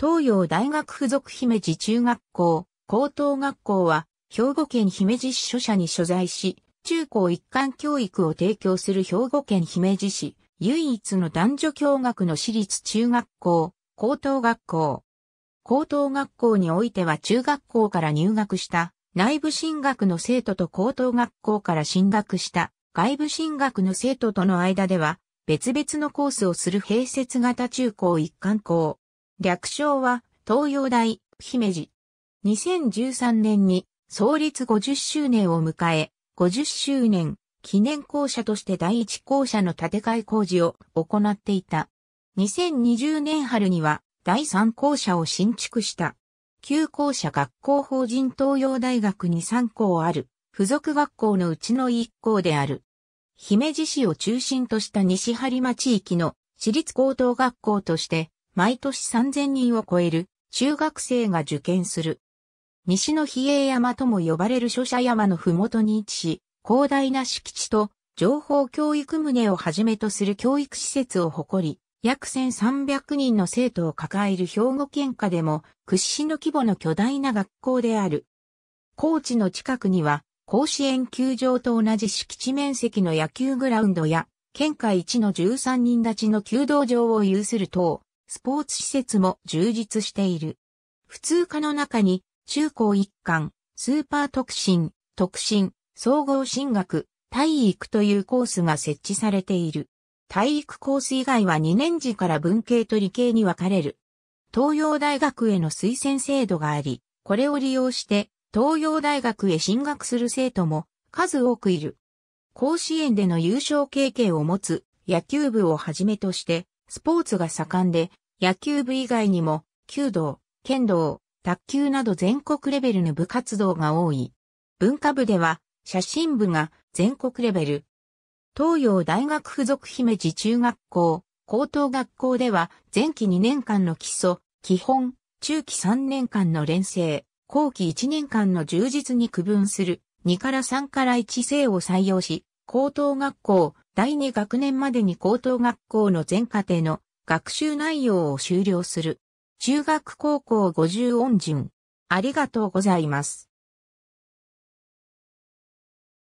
東洋大学附属姫路中学校、高等学校は、兵庫県姫路市所社に所在し、中高一貫教育を提供する兵庫県姫路市、唯一の男女共学の私立中学校、高等学校。高等学校においては中学校から入学した内部進学の生徒と高等学校から進学した外部進学の生徒との間では別々のコースをする併設型中高一貫校。略称は東洋大姫路。2013年に創立50周年を迎え、50周年記念校舎として第一校舎の建て替え工事を行っていた。2020年春には第三校舎を新築した。旧校舎学校法人東洋大学に3校ある付属学校のうちの1校である。姫路市を中心とした西張間地域の私立高等学校として毎年3000人を超える中学生が受験する。西の比叡山とも呼ばれる諸社山のふもとに位置し、広大な敷地と情報教育棟をはじめとする教育施設を誇り、約1300人の生徒を抱える兵庫県下でも屈指の規模の巨大な学校である。高知の近くには甲子園球場と同じ敷地面積の野球グラウンドや県下一の13人立ちの弓道場を有する等スポーツ施設も充実している。普通科の中に、中高一貫、スーパー特進、特進、総合進学、体育というコースが設置されている。体育コース以外は2年次から文系と理系に分かれる。東洋大学への推薦制度があり、これを利用して東洋大学へ進学する生徒も数多くいる。甲子園での優勝経験を持つ野球部をはじめとして、スポーツが盛んで野球部以外にも、弓道、剣道、卓球など全国レベルの部活動が多い。文化部では、写真部が全国レベル。東洋大学附属姫路中学校、高等学校では、前期2年間の基礎、基本、中期3年間の連成、後期1年間の充実に区分する、2から3から1生を採用し、高等学校、第2学年までに高等学校の全課程の学習内容を終了する。中学高校50音順。ありがとうございます。